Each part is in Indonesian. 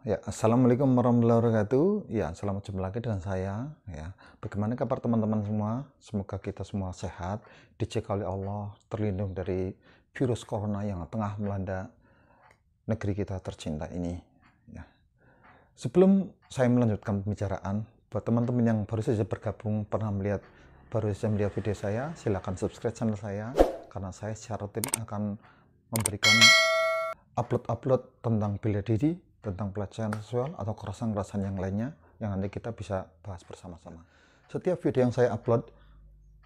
Ya, assalamualaikum warahmatullahi wabarakatuh. Ya, selamat jumpa lagi dengan saya. Ya, bagaimana kabar teman-teman semua? Semoga kita semua sehat, dijaga oleh Allah, terlindung dari virus corona yang tengah melanda negeri kita tercinta ini. Ya. Sebelum saya melanjutkan pembicaraan, buat teman-teman yang baru saja bergabung pernah melihat baru saja melihat video saya, silahkan subscribe channel saya karena saya secara rutin akan memberikan upload-upload tentang bela diri, tentang pelecehan seksual atau kekerasan-kekerasan yang lainnya yang nanti kita bisa bahas bersama-sama. Setiap video yang saya upload,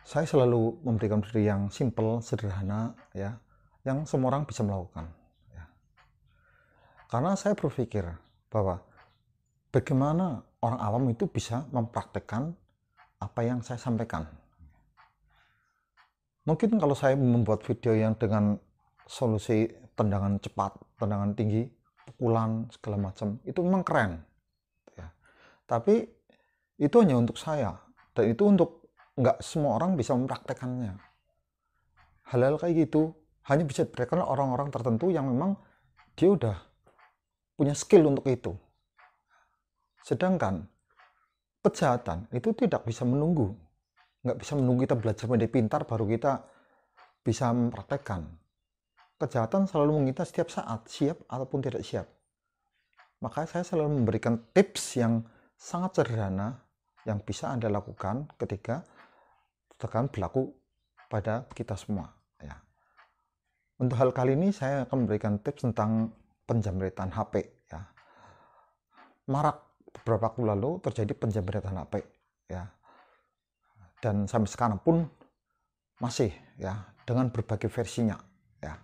saya selalu memberikan diri yang simple, sederhana, ya, yang semua orang bisa melakukan. Ya. Karena saya berpikir bahwa bagaimana orang awam itu bisa mempraktekkan apa yang saya sampaikan. Mungkin kalau saya membuat video yang dengan solusi tendangan cepat, tendangan tinggi, pulang segala macam itu memang keren gitu ya. tapi itu hanya untuk saya dan itu untuk nggak semua orang bisa mempraktekannya hal-hal kayak gitu hanya bisa diberikan orang-orang tertentu yang memang dia udah punya skill untuk itu sedangkan kejahatan itu tidak bisa menunggu nggak bisa menunggu kita belajar menjadi pintar baru kita bisa mempraktekkan kejahatan selalu mengita setiap saat, siap ataupun tidak siap. Maka saya selalu memberikan tips yang sangat sederhana yang bisa Anda lakukan ketika tekan berlaku pada kita semua. Ya. Untuk hal kali ini saya akan memberikan tips tentang penjamretan HP. Ya. Marak beberapa waktu lalu terjadi penjamretan HP. Ya. Dan sampai sekarang pun masih ya dengan berbagai versinya. Ya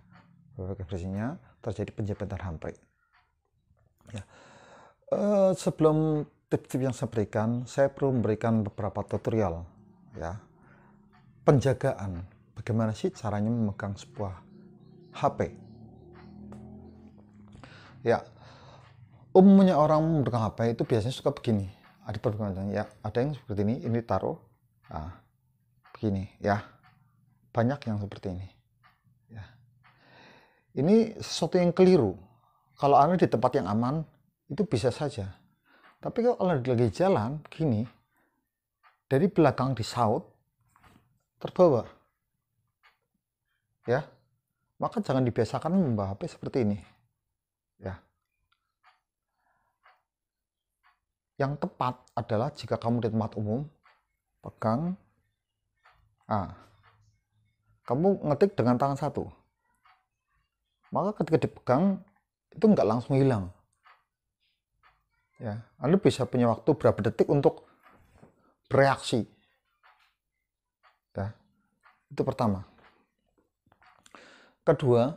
berbagai versinya terjadi penjepitan hampir. Ya. Uh, sebelum tips-tips yang saya berikan, saya perlu memberikan beberapa tutorial ya. Penjagaan, bagaimana sih caranya memegang sebuah HP? Ya, umumnya orang memegang HP itu biasanya suka begini. Ada perbedaan ya, ada yang seperti ini, ini taruh, nah, begini ya. Banyak yang seperti ini ini sesuatu yang keliru. Kalau Anda di tempat yang aman, itu bisa saja. Tapi kalau Anda lagi jalan, gini, dari belakang di disaut, terbawa. Ya, maka jangan dibiasakan membawa HP seperti ini. Ya. Yang tepat adalah jika kamu di tempat umum, pegang ah, Kamu ngetik dengan tangan satu maka ketika dipegang itu nggak langsung hilang ya Anda bisa punya waktu berapa detik untuk bereaksi ya itu pertama kedua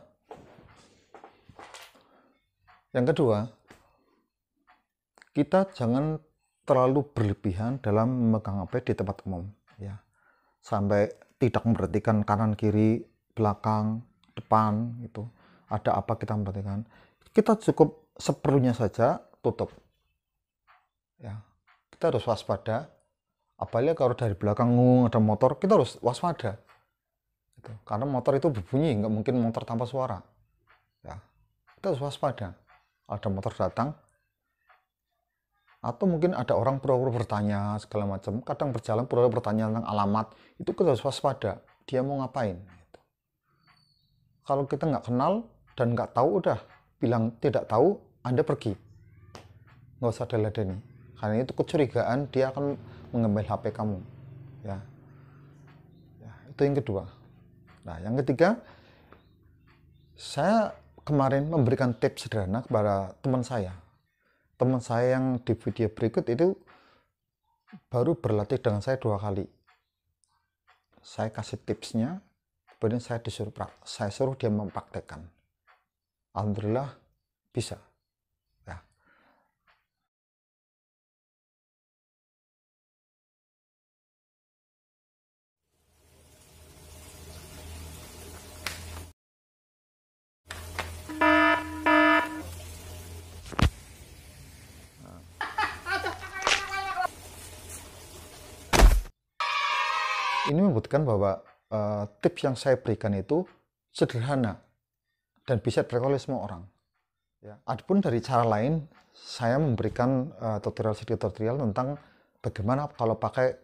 yang kedua kita jangan terlalu berlebihan dalam memegang HP di tempat umum ya sampai tidak memperhatikan kanan kiri belakang depan itu ada apa kita memperhatikan kita cukup seperlunya saja tutup ya kita harus waspada apalagi kalau dari belakang uh, ada motor kita harus waspada gitu. karena motor itu berbunyi nggak mungkin motor tanpa suara ya kita harus waspada ada motor datang atau mungkin ada orang pura-pura bertanya segala macam kadang berjalan pura-pura bertanya tentang alamat itu kita harus waspada dia mau ngapain gitu. kalau kita nggak kenal dan nggak tahu udah bilang tidak tahu anda pergi nggak usah diladeni karena itu kecurigaan dia akan mengambil HP kamu ya. ya itu yang kedua nah yang ketiga saya kemarin memberikan tips sederhana kepada teman saya teman saya yang di video berikut itu baru berlatih dengan saya dua kali saya kasih tipsnya kemudian saya disuruh saya suruh dia mempraktekkan alhamdulillah bisa ya. Ini membuktikan bahwa uh, tips yang saya berikan itu sederhana, dan bisa track oleh semua orang. Ya. Adapun dari cara lain, saya memberikan uh, tutorial tutorial tentang bagaimana kalau pakai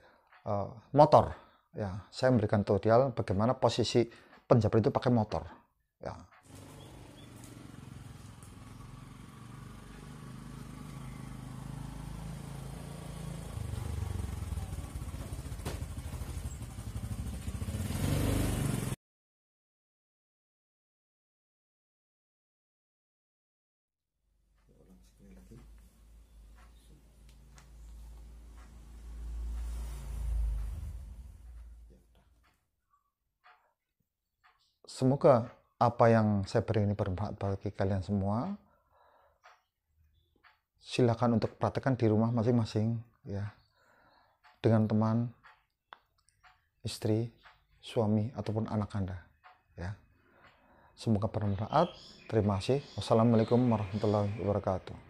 uh, motor. Ya, saya memberikan tutorial bagaimana posisi penjabat itu pakai motor. Ya, Semoga apa yang saya beri ini bermanfaat bagi kalian semua. Silakan untuk praktekkan di rumah masing-masing ya. Dengan teman, istri, suami ataupun anak Anda ya. Semoga bermanfaat. Terima kasih. Wassalamualaikum warahmatullahi wabarakatuh.